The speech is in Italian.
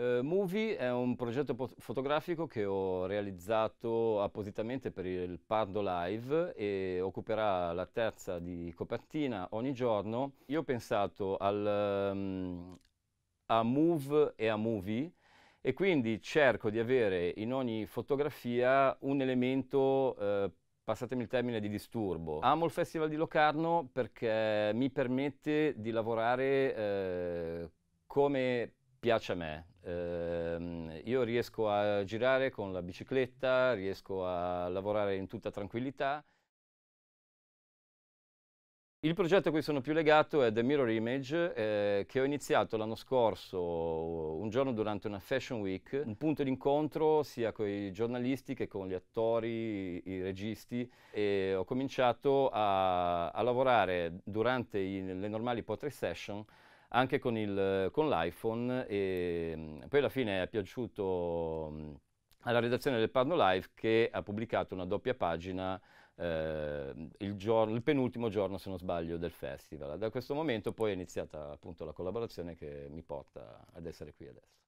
Uh, Movie è un progetto fotografico che ho realizzato appositamente per il Pardo Live e occuperà la terza di copertina ogni giorno. Io ho pensato al, um, a Move e a Movie e quindi cerco di avere in ogni fotografia un elemento eh, passatemi il termine di disturbo. Amo il Festival di Locarno perché mi permette di lavorare eh, come piace a me. Eh, io riesco a girare con la bicicletta, riesco a lavorare in tutta tranquillità. Il progetto a cui sono più legato è The Mirror Image, eh, che ho iniziato l'anno scorso, un giorno durante una Fashion Week, un punto d'incontro sia con i giornalisti che con gli attori, i registi, e ho cominciato a, a lavorare durante i, le normali pottery session anche con, il, con l'iPhone e mm, poi alla fine è piaciuto mm, alla redazione del Parno Live che ha pubblicato una doppia pagina eh, il, giorno, il, penultimo giorno, se non sbaglio, del festival. Da questo momento poi è iniziata appunto la collaborazione che mi porta ad essere qui adesso.